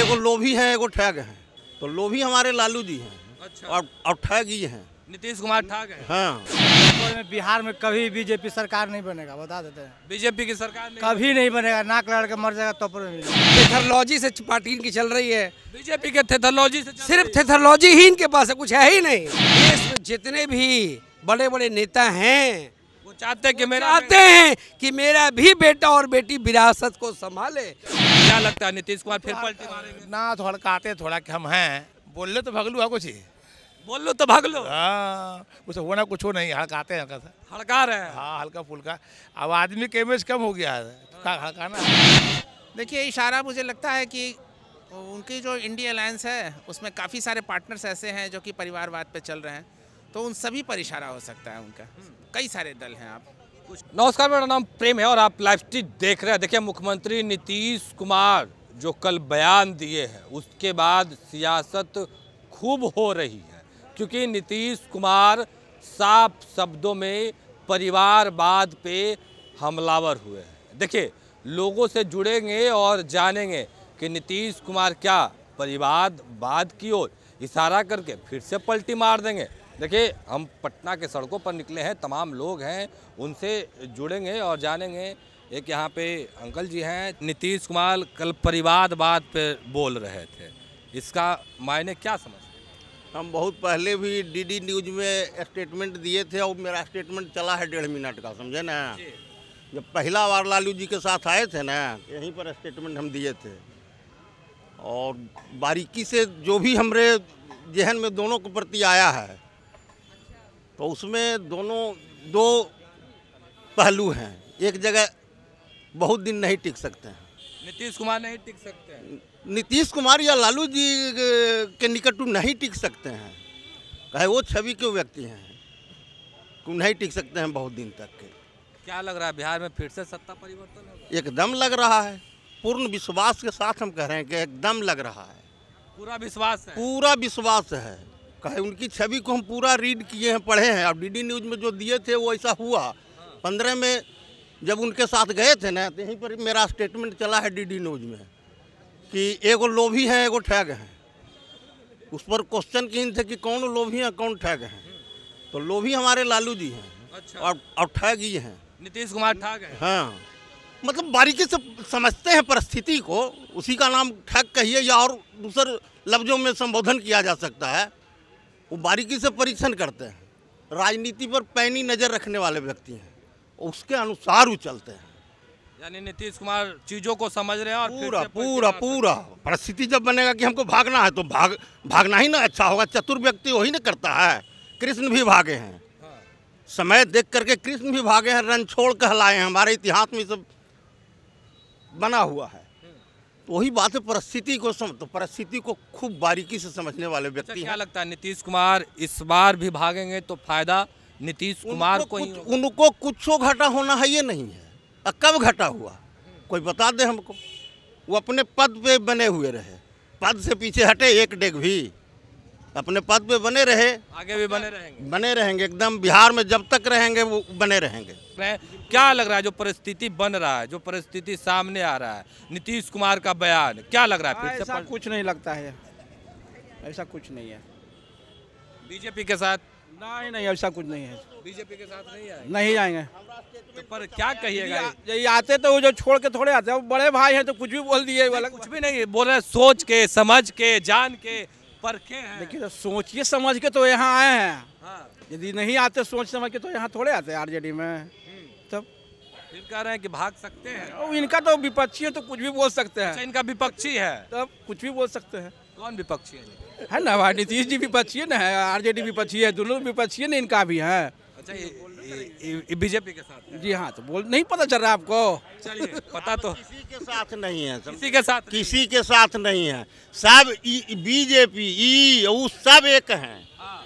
एगो लोभी है एगो ठग है तो लोभी हमारे लालू जी हैं अच्छा और और ठग ही हैं नीतीश कुमार ठग है हाँ बिहार में कभी बीजेपी सरकार नहीं बनेगा बता देते हैं बीजेपी की सरकार नहीं कभी नहीं बनेगा नाक लड़के मर जाएगा तो थेथोलॉजी से पार्टी इनकी चल रही है बीजेपी के थेथोलॉजी से सिर्फ थेथोलॉजी ही इनके पास है कुछ है ही नहीं देश में जितने भी बड़े बड़े नेता हैं वो चाहते कि मेरा आते हैं कि मेरा भी बेटा और बेटी विरासत को संभाले क्या लगता है नीतीश कुमार फिर पलटी ना थोड़ा थोड़काते थोड़ा कि हम हैं बोल लो तो भगलू है कुछ बोल लो तो भाग लो हाँ कुछ होना कुछ हो नहीं हड़काते हैं हल्का हड़का रहे हाँ हल्का फुल्का अब आदमी केमेज कम हो गया है हाँ। हड़काना देखिए इशारा मुझे लगता है कि उनकी जो इंडिया अलायंस है उसमें काफ़ी सारे पार्टनर्स ऐसे हैं जो कि परिवारवाद पे चल रहे हैं तो उन सभी पर इशारा हो सकता है उनका कई सारे दल हैं आप कुछ नमस्कार मेरा नाम प्रेम है और आप लाइव स्ट्रीट देख रहे हैं देखिए मुख्यमंत्री नीतीश कुमार जो कल बयान दिए हैं उसके बाद सियासत खूब हो रही है क्योंकि नीतीश कुमार साफ शब्दों में परिवारवाद पे हमलावर हुए हैं देखिए लोगों से जुड़ेंगे और जानेंगे कि नीतीश कुमार क्या परिवारवाद की ओर इशारा करके फिर से पलटी मार देंगे देखिए हम पटना के सड़कों पर निकले हैं तमाम लोग हैं उनसे जुड़ेंगे और जानेंगे एक यहाँ पे अंकल जी हैं नीतीश कुमार कल बात पे बोल रहे थे इसका मायने क्या समझ हम बहुत पहले भी डीडी न्यूज में स्टेटमेंट दिए थे और मेरा स्टेटमेंट चला है डेढ़ मिनट का समझे ना जब पहला बार लालू जी के साथ आए थे ना यहीं पर स्टेटमेंट हम दिए थे और बारीकी से जो भी हमारे जहन में दोनों के प्रति आया है तो उसमें दोनों दो पहलू हैं एक जगह बहुत दिन नहीं टिक सकते हैं नीतीश कुमार नहीं टिक सकते हैं नीतीश कुमार या लालू जी के निकट नहीं टिक सकते हैं कहे वो छवि के व्यक्ति हैं नहीं टिक सकते हैं बहुत दिन तक के क्या लग रहा है बिहार में फिर से सत्ता परिवर्तन एकदम लग रहा है पूर्ण विश्वास के साथ हम कह रहे हैं कि एकदम लग रहा है पूरा विश्वास है पूरा विश्वास है कहे उनकी छवि को हम पूरा रीड किए हैं पढ़े हैं अब डीडी न्यूज़ में जो दिए थे वो ऐसा हुआ पंद्रह में जब उनके साथ गए थे ना तो यहीं पर मेरा स्टेटमेंट चला है डीडी न्यूज़ में कि एगो लोभी हैं एगो ठैग हैं उस पर क्वेश्चन किन थे कि कौन लोभी हैं कौन ठैग हैं तो लोभी हमारे लालू जी हैं अच्छा। और और ठैग ही हैं नीतीश कुमार ठैग हैं हाँ मतलब बारीकी से समझते हैं परिस्थिति को उसी का नाम ठग कहिए या और दूसर लफ्जों में संबोधन किया जा सकता है वो बारीकी से परीक्षण करते हैं राजनीति पर पैनी नज़र रखने वाले व्यक्ति हैं उसके अनुसार वो चलते हैं यानी नीतीश कुमार चीज़ों को समझ रहे हैं और पूरा पूरा पूरा परिस्थिति जब बनेगा कि हमको भागना है तो भाग भागना ही ना अच्छा होगा चतुर व्यक्ति वही ना करता है कृष्ण भी भागे हैं हाँ। समय देख करके कृष्ण भी भागे हैं रन छोड़ कहलाए हैं हमारे इतिहास में सब बना हुआ है तो वही बात है परिस्थिति को सम तो परिस्थिति को खूब बारीकी से समझने वाले अच्छा, व्यक्ति क्या लगता है नीतीश कुमार इस बार भी भागेंगे तो फायदा नीतीश कुमार को कुछ, उनको कुछ घाटा होना है ये नहीं है कब घाटा हुआ कोई बता दे हमको वो अपने पद पे बने हुए रहे पद से पीछे हटे एक डेग भी अपने पद पे बने रहे आगे भी बने रहेंगे बने रहेंगे एकदम बिहार में जब तक रहेंगे वो बने रहेंगे क्या लग रहा है जो परिस्थिति बन रहा है जो परिस्थिति सामने आ रहा है नीतीश कुमार का बयान क्या लग रहा है हाँ, ऐसा पर... कुछ नहीं लगता है ऐसा कुछ नहीं है बीजेपी के साथ नहीं नहीं ऐसा कुछ नहीं है बीजेपी के साथ नहीं आए नहीं आएंगे तो पर क्या कहिएगा ये आते तो वो जो छोड़ के थोड़े आते हैं बड़े भाई हैं तो कुछ भी बोल दिए कुछ भी नहीं बोल रहे सोच के समझ के जान के परखे हैं देखिए तो सोचिए समझ के तो यहाँ आए हैं हाँ। यदि नहीं आते सोच समझ के तो यहाँ थोड़े आते आरजेडी में हम्म। तब फिर कह रहे हैं कि भाग सकते हैं इनका तो विपक्षी है तो कुछ भी बोल सकते हैं अच्छा, इनका विपक्षी है तब कुछ भी बोल सकते हैं कौन विपक्षी है है ना भाई नीतीश जी विपक्षी है ना जे आरजेडी विपक्षी है दोनों विपक्षी ना इनका भी है अच्छा बीजेपी के साथ जी हाँ तो बोल नहीं पता चल रहा है आपको पता तो किसी के साथ नहीं है किसी के साथ किसी के साथ नहीं है सब बीजेपी ई वो सब एक है हाँ।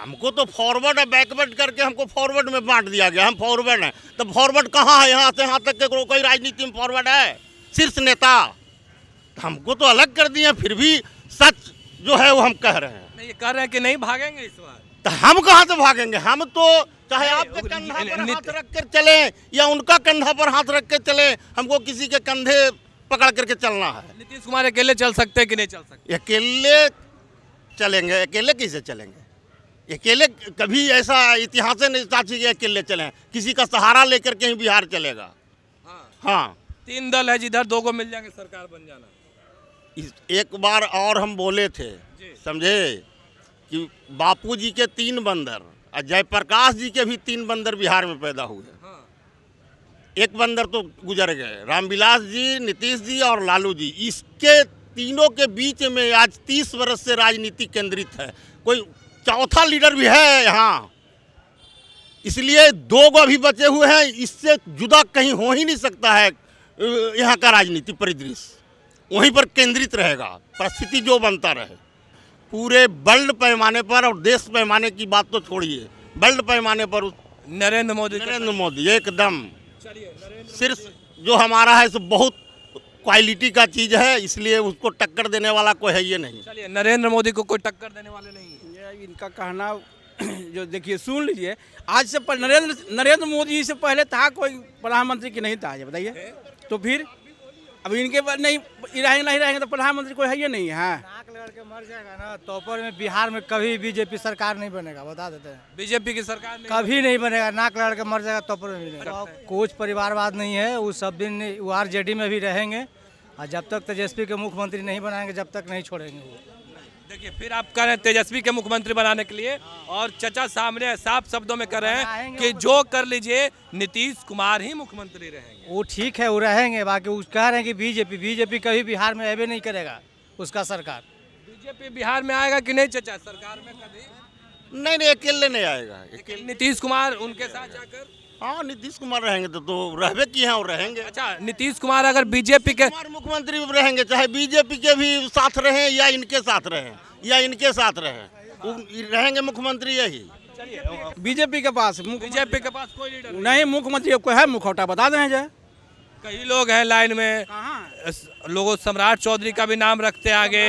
हमको तो फॉरवर्ड और बैकवर्ड करके हमको फॉरवर्ड में बांट दिया गया हम फॉरवर्ड हैं तो फॉरवर्ड कहाँ है यहाँ से यहाँ तक के कोई राजनीति में फॉरवर्ड है शीर्ष नेता तो हमको तो अलग कर दिए फिर भी सच जो है वो हम कह रहे हैं नहीं कह रहे हैं कि नहीं भागेंगे इस बार तो हम कहाँ से भागेंगे हम तो चाहे आपके कंधा पर हाथ रख कर चले या उनका कंधा पर हाथ रख कर चले हमको किसी के कंधे पकड़ करके चलना है नीतीश कुमार अकेले चल सकते हैं कि नहीं चल सकते अकेले चलेंगे अकेले कैसे चलेंगे अकेले कभी ऐसा इतिहास नहीं कि अकेले चले किसी का सहारा लेकर के ही बिहार चलेगा हाँ, हाँ। तीन दल है जिधर दो को मिल जाएंगे सरकार बन जाना एक बार और हम बोले थे समझे कि बापूजी के तीन बंदर और जयप्रकाश जी के भी तीन बंदर बिहार में पैदा हुए हाँ। एक बंदर तो गुजर गए रामविलास जी नीतीश जी और लालू जी इसके तीनों के बीच में आज तीस वर्ष से राजनीति केंद्रित है कोई चौथा लीडर भी है यहाँ इसलिए दो गो अभी बचे हुए हैं इससे जुदा कहीं हो ही नहीं सकता है यहाँ का राजनीति परिदृश्य वहीं पर केंद्रित रहेगा परिस्थिति जो बनता रहे पूरे वर्ल्ड पैमाने पर और देश पैमाने की बात तो छोड़िए वर्ल्ड पैमाने पर नरेंद्र मोदी नरेंद्र मोदी एकदम सिर्फ जो हमारा है सो बहुत क्वालिटी का चीज़ है इसलिए उसको टक्कर देने वाला कोई है ये नहीं नरेंद्र मोदी को कोई टक्कर देने वाले नहीं ये इनका कहना जो देखिए सुन लीजिए आज से पर नरेंद्र नरेंद्र मोदी से पहले था कोई प्रधानमंत्री की नहीं था ये बताइए तो फिर अब इनके नहीं रहेंगे नहीं रहेंगे तो प्रधानमंत्री कोई है ये नहीं है मर जाएगा ना तोपर में बिहार में कभी बीजेपी सरकार नहीं बनेगा बता देते हैं बीजेपी की सरकार नहीं कभी नहीं बनेगा नाक लड़ के मर जाएगा तोपर में भी नहीं तो कुछ परिवारवाद नहीं है वो सब दिन वो आर में भी रहेंगे और जब तक तेजस्वी के मुख्यमंत्री नहीं बनाएंगे जब तक नहीं छोड़ेंगे वो देखिए फिर आप कह रहे हैं तेजस्वी के मुख्यमंत्री बनाने के लिए और चचा सामने साफ शब्दों में कर रहे हैं कि जो कर लीजिए नीतीश कुमार ही मुख्यमंत्री रहेंगे वो ठीक है वो रहेंगे बाकी वो कह रहे हैं कि बीजेपी बीजेपी कभी बिहार में ऐबे नहीं करेगा उसका सरकार बीजेपी बिहार में आएगा कि नहीं चाचा सरकार में कभी नहीं नहीं अकेले नहीं आएगा नीतीश कुमार उनके साथ जाकर हाँ नीतीश कुमार रहेंगे तो तो की हैं और रहेंगे अच्छा नीतीश कुमार अगर बीजेपी के मुख्यमंत्री रहेंगे चाहे बीजेपी के भी साथ रहें या इनके साथ रहें या इनके साथ रहें रहेंगे मुख्यमंत्री यही बीजेपी के पास बीजेपी के पास कोई लीडर नहीं मुख्यमंत्री कोई है मुखौटा बता दें जाए कई लोग हैं लाइन में लोगों सम्राट चौधरी का भी नाम रखते हैं आगे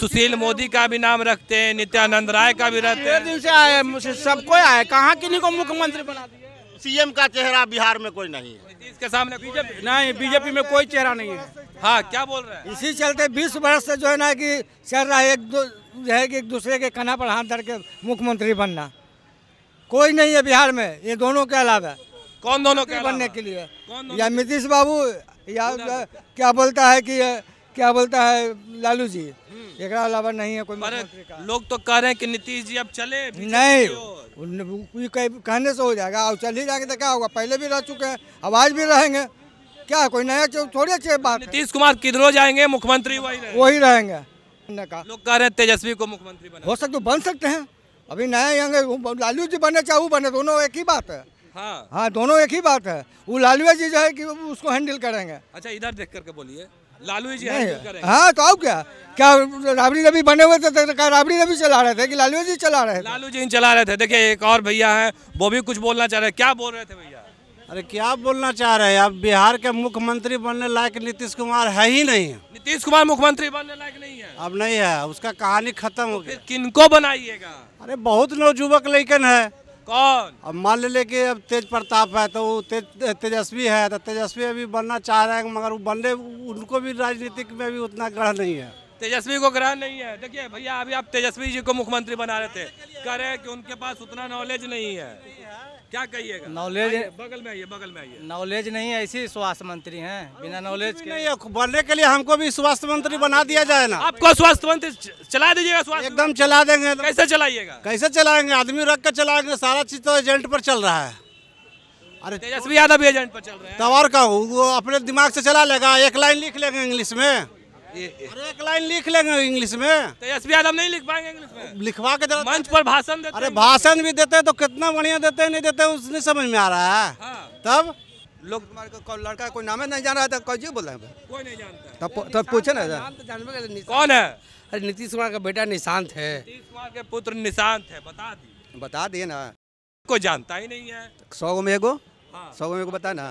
सुशील मोदी का भी नाम रखते हैं नित्यानंद राय का भी रहते हैं दिन से आए सबको आए कहाँ किन्हीं को मुख्यमंत्री बना दिए सीएम का चेहरा बिहार में कोई नहीं है इसके सामने बीजेपी नहीं बीजेपी में कोई चेहरा नहीं है हाँ क्या बोल रहे हैं इसी चलते बीस वर्ष से जो है ना कि चल रहा है एक दो है कि एक दूसरे के कना पर हाथ धर के मुख्यमंत्री बनना कोई नहीं है बिहार में ये दोनों के अलावा कौन दोनों के बनने के लिए या नीतीश बाबू या क्या बोलता है कि क्या बोलता है लालू जी हम्म। एक अलावा नहीं है कोई लोग तो कह रहे हैं कि नीतीश जी अब चले नहीं कहने से हो जाएगा और चल ही जाएंगे तो क्या होगा पहले भी रह चुके हैं आवाज भी रहेंगे क्या कोई नया थोड़ी अच्छे बात नीतीश कुमार किधरों जाएंगे मुख्यमंत्री वही वही रहेंगे लोग कह रहे हैं तेजस्वी को मुख्यमंत्री हो सकते तो बन सकते हैं अभी नया यंग लालू जी बने चाहे बने दोनों एक ही बात है हाँ हाँ दोनों एक ही बात है वो लालू जी जो है कि उसको हैंडल करेंगे अच्छा इधर देख करके बोलिए लालू जी हाँ तो आओ क्या क्या राबड़ी रवि बने हुए थे तो क्या राबड़ी रवि चला रहे थे कि लालू जी चला रहे थे लालू जी चला रहे थे देखिए एक और भैया है वो भी कुछ बोलना चाह रहे क्या बोल रहे थे भैया अरे क्या बोलना चाह रहे हैं अब बिहार के मुख्यमंत्री बनने लायक नीतीश कुमार है ही नहीं नीतीश कुमार मुख्यमंत्री बनने लायक नहीं है अब नहीं है उसका कहानी खत्म हो तो गई किनको बनाइएगा अरे बहुत नौजुवक लेकिन है कौन अब मान ले लेके अब तेज प्रताप है तो वो तेज तेजस्वी है तो तेजस्वी अभी बनना चाह रहे हैं मगर वो बनने उनको भी राजनीतिक में भी उतना ग्रहण नहीं है तेजस्वी को ग्रहण नहीं है देखिए भैया अभी आप तेजस्वी जी को मुख्यमंत्री बना रहे थे कह रहे हैं कि उनके पास उतना नॉलेज नहीं है क्या कहिएगा नॉलेज बगल में आइए बगल में आइए नॉलेज नहीं है ऐसी स्वास्थ्य मंत्री हैं बिना नॉलेज के नहीं बोलने के लिए हमको भी स्वास्थ्य मंत्री बना दिया जाए ना आपको स्वास्थ्य मंत्री चला दीजिएगा स्वास्थ्य एकदम चला देंगे कैसे चलाइएगा कैसे चलाएंगे आदमी रख कर चलाएंगे सारा चीज तो एजेंट पर चल रहा है अरे तेजस्वी यादव एजेंट पर चल रहे हैं तो और कहूँ वो अपने दिमाग से चला लेगा एक लाइन लिख लेंगे इंग्लिश में अरे एक लाइन लिख लेंगे इंग्लिश में तो एस यादव नहीं लिख पाएंगे इंग्लिश में लिखवा के मंच पर भाषण देते अरे भाषण भी देते तो कितना बढ़िया देते नहीं देते उस नहीं समझ में आ रहा है हाँ। तब लोग तुम्हारे लड़का कोई नाम नहीं जान रहा था तो कोई जी बोल रहे तब तब पूछे ना तो कौन है अरे नीतीश कुमार का बेटा निशांत है नीतीश कुमार के पुत्र निशांत है बता दिए बता दिए ना कोई जानता ही नहीं है सौ में एगो हाँ। सौ में एगो बता ना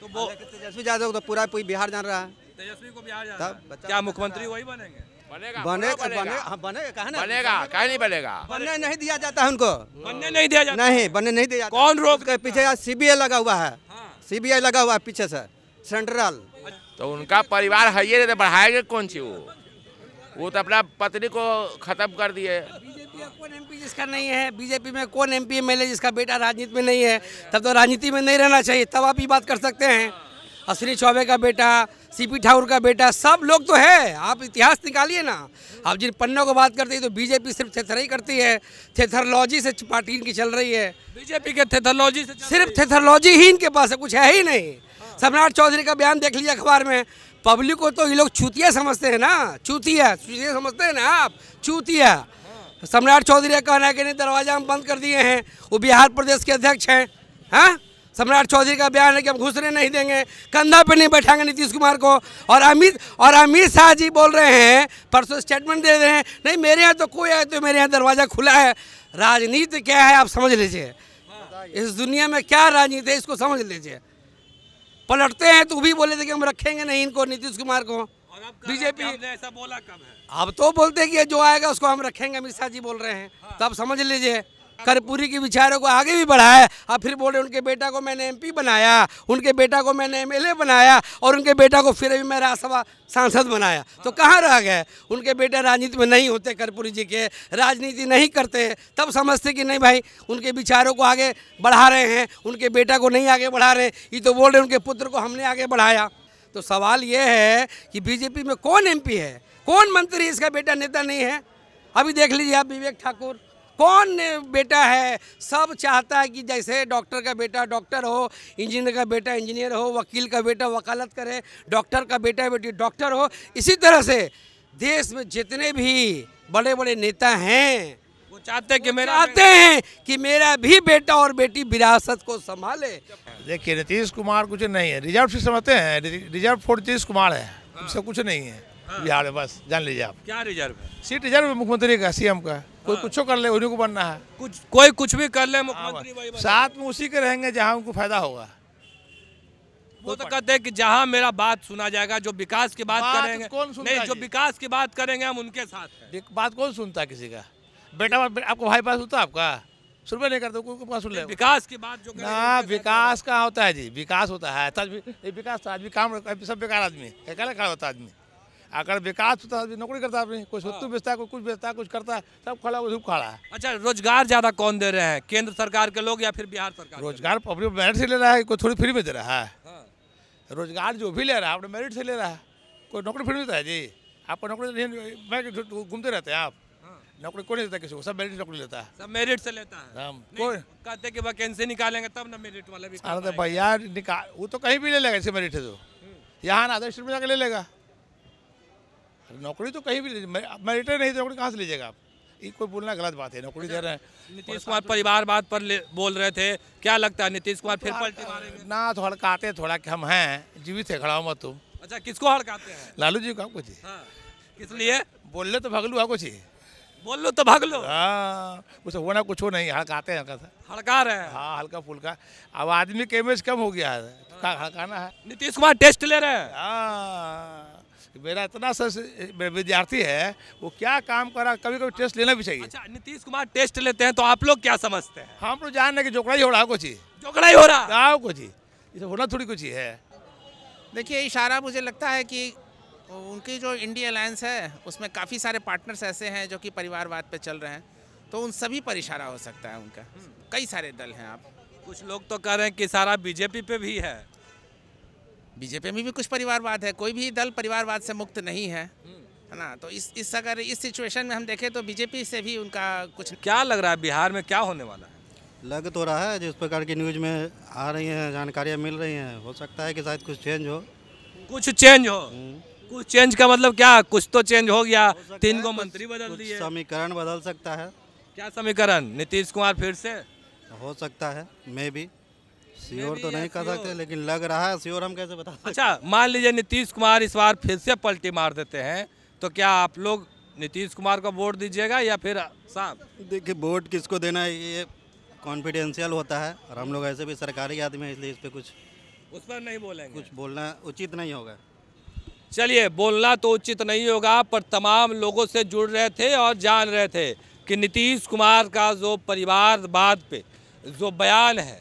तो वो तेजस्वी यादव तो पूरा पूरी बिहार जान रहा है तेजस्वी को भी आ जाना क्या मुख्यमंत्री वही बनेंगे बनेगा बने बनेगा हाँ, कहा ना बनेगा कहा नहीं बनेगा बनने नहीं दिया जाता है उनको बनने नहीं दिया जाता नहीं बनने नहीं दिया जाता कौन रोक के पीछे सीबीआई लगा हुआ है सीबीआई हाँ। लगा हुआ है पीछे से सेंट्रल तो उनका परिवार है ये तो बढ़ाएंगे कौन सी वो वो तो अपना पत्नी को खत्म कर दिए कौन एमपी जिसका नहीं है बीजेपी में कौन एमपी एमएलए जिसका बेटा राजनीति में नहीं है तब तो राजनीति में नहीं रहना चाहिए तब आप ये बात कर सकते हैं अश्विनी चौबे का बेटा सीपी ठाकुर का बेटा सब लोग तो है आप इतिहास निकालिए ना आप जिन पन्नों को बात करते हैं तो बीजेपी सिर्फ थेथराई करती है थेथरलॉजी से पार्टी इनकी चल रही है बीजेपी के थेथरलॉजी से सिर्फ थेथरलॉजी ही इनके पास है कुछ है ही नहीं सम्राट चौधरी का बयान देख लीजिए अखबार में पब्लिक को तो ये लोग चूतिया समझते हैं ना चूतिया चूतिया समझते हैं ना आप चूतिया सम्राट चौधरी का कहना है कि नहीं दरवाज़ा हम बंद कर दिए हैं वो बिहार प्रदेश के अध्यक्ष हैं हाँ सम्राट चौधरी का बयान है कि हम घुसने नहीं देंगे कंधा पर नहीं बैठाएंगे नीतीश कुमार को और अमित और अमित शाह जी बोल रहे हैं परसों स्टेटमेंट दे रहे हैं नहीं मेरे यहाँ तो कोई आए तो मेरे यहाँ दरवाज़ा खुला है राजनीति क्या है आप समझ लीजिए इस दुनिया में क्या राजनीति है इसको समझ लीजिए पलटते हैं तो भी बोले थे कि हम रखेंगे नहीं इनको नीतीश कुमार को बीजेपी ऐसा बोला कब है अब तो बोलते हैं कि जो आएगा उसको हम रखेंगे अमित शाह जी बोल रहे हैं हाँ। तो आप समझ लीजिए कर्पूरी के विचारों को आगे भी बढ़ाया और फिर बोले उनके बेटा को मैंने एमपी बनाया उनके बेटा को मैंने एमएलए बनाया और उनके बेटा को फिर भी मैं राज्यसभा सांसद बनाया तो कहाँ रह गए उनके बेटे राजनीति में नहीं होते कर्पूरी जी के राजनीति नहीं करते तब समझते कि नहीं भाई उनके विचारों को आगे बढ़ा रहे हैं उनके बेटा को नहीं आगे बढ़ा रहे ये तो बोल रहे उनके पुत्र को हमने आगे बढ़ाया तो सवाल ये है कि बीजेपी में कौन एमपी है कौन मंत्री इसका बेटा नेता नहीं है अभी देख लीजिए आप विवेक ठाकुर कौन बेटा है सब चाहता है कि जैसे डॉक्टर का बेटा डॉक्टर हो इंजीनियर का बेटा इंजीनियर हो वकील का बेटा वकालत करे डॉक्टर का बेटा बेटी डॉक्टर हो इसी तरह से देश में जितने भी बड़े बड़े नेता हैं वो चाहते हैं कि मेरा चाहते हैं कि मेरा भी बेटा और बेटी विरासत को संभाले देखिए नीतीश कुमार कुछ नहीं है रिजर्व सीट समझते हैं रिजर्व फोर नीतीश कुमार है हाँ। सब कुछ नहीं है हाँ। बिहार में बस जान लीजिए आप क्या रिजर्व है सीट रिजर्व है मुख्यमंत्री का सीएम का कोई हाँ। कुछ कर ले उन्हीं को बनना है कुछ कोई कुछ भी कर ले हाँ, मुख्यमंत्री साथ में उसी के रहेंगे जहाँ उनको फायदा होगा वो तो कहते हैं कि जहाँ मेरा बात सुना जाएगा जो विकास की बात, बात करेंगे कौन सुनता नहीं जो विकास की बात करेंगे हम उनके साथ बात कौन सुनता किसी का बेटा आपको भाई पास होता आपका सुनवा नहीं करते कोई सुन ले विकास की बात जो ना विकास का होता है जी विकास होता है विकास तो आदमी काम सब बेकार आदमी है होता आदमी अगर विकास होता है तो नौकरी करता है कोई सत्तू बेचता है कोई कुछ बेचता है कुछ करता है सब खड़ा धूप खड़ा है अच्छा रोजगार ज़्यादा कौन दे रहे हैं केंद्र सरकार के लोग या फिर बिहार सरकार रोजगार पब्लिक मेरिट से ले रहा है कोई थोड़ी फ्री में दे रहा है हाँ। रोजगार जो भी ले रहा है अपने मेरिट से ले रहा है कोई नौकरी फ्री देता है जी आपको नौकरी नहीं घूमते रहते हैं आप हाँ। नौकरी कोई नहीं देता किसी को सब मेरिट नौकरी लेता है सब मेरिट से लेता है कोई कहते कि वैकेंसी निकालेंगे तब ना मेरिट वाले भी अरे तो भैया निकाल वो तो कहीं भी ले लेगा इसे मेरिट से तो हम्म। यहाँ ना आधा स्टेट में जाकर ले लेगा नौकरी तो कहीं भी मैं नहीं तो नौकरी कहाँ से लीजिएगा आप ये कोई बोलना गलत बात है नौकरी दे रहे हैं नीतीश कुमार बात पर बोल रहे थे क्या लगता है नीतीश कुमार फिर पलटे ना तो हड़काते थोड़ा कि हम हैं जीवित है खड़ा मत तुम अच्छा किसको हड़काते हैं लालू जी को कुछ हाँ, किस लिए तो बोल लो तो भगलू आपको कुछ बोल लो तो भाग लो कुछ उसे होना कुछ हो नहीं हड़काते हैं हल्का हड़का रहे हैं हाँ हल्का फुल्का अब आदमी इमेज कम हो गया है तो हड़काना है नीतीश कुमार टेस्ट ले रहे हैं हाँ मेरा इतना सर विद्यार्थी है वो क्या काम कर रहा कभी कभी टेस्ट लेना भी चाहिए अच्छा नीतीश कुमार टेस्ट लेते हैं तो आप लोग क्या समझते हैं हम लोग जान रहे कि जोकड़ा ही हो रहा कुछ ही जोकड़ा ही हो रहा है कुछ ही इसे तो होना थोड़ी कुछ ही है देखिए इशारा मुझे लगता है कि उनकी जो इंडिया अलायंस है उसमें काफ़ी सारे पार्टनर्स ऐसे हैं जो कि परिवारवाद पे चल रहे हैं तो उन सभी पर इशारा हो सकता है उनका कई सारे दल हैं आप कुछ लोग तो कह रहे हैं कि सारा बीजेपी पे भी है बीजेपी में भी कुछ परिवारवाद है कोई भी दल परिवारवाद से मुक्त नहीं है है ना तो इस इस अगर इस सिचुएशन में हम देखें तो बीजेपी से भी उनका कुछ क्या लग रहा है बिहार में क्या होने वाला है लग तो रहा है जिस प्रकार की न्यूज में आ रही हैं जानकारियाँ मिल रही हैं हो सकता है कि शायद कुछ चेंज हो कुछ चेंज हो हम्म। कुछ चेंज का मतलब क्या कुछ तो चेंज हो गया हो तीन को मंत्री बदल दिए समीकरण बदल सकता है क्या समीकरण नीतीश कुमार फिर से हो सकता है मे भी श्योर तो नहीं कर सकते लेकिन लग रहा है श्योर हम कैसे बता अच्छा मान लीजिए नीतीश कुमार इस बार फिर से पलटी मार देते हैं तो क्या आप लोग नीतीश कुमार को वोट दीजिएगा या फिर साहब देखिए वोट किसको देना है ये कॉन्फिडेंशियल होता है और हम लोग ऐसे भी सरकारी आदमी है इसलिए इस पर कुछ उस पर नहीं बोलेंगे कुछ बोलना उचित नहीं होगा चलिए बोलना तो उचित नहीं होगा पर तमाम लोगों से जुड़ रहे थे और जान रहे थे कि नीतीश कुमार का जो परिवारवाद पे जो बयान है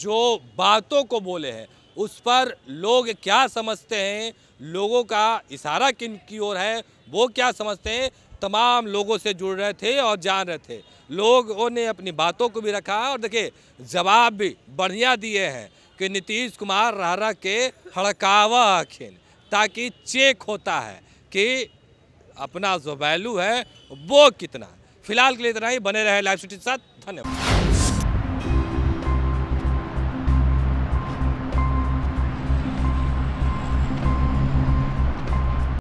जो बातों को बोले हैं उस पर लोग क्या समझते हैं लोगों का इशारा किन की ओर है वो क्या समझते हैं तमाम लोगों से जुड़ रहे थे और जान रहे थे लोगों ने अपनी बातों को भी रखा और देखिए जवाब भी बढ़िया दिए हैं कि नीतीश कुमार रहरा के हड़कावा आखिर ताकि चेक होता है कि अपना जो वैल्यू है वो कितना फिलहाल के लिए इतना ही बने रहे लाइव सिटी के साथ धन्यवाद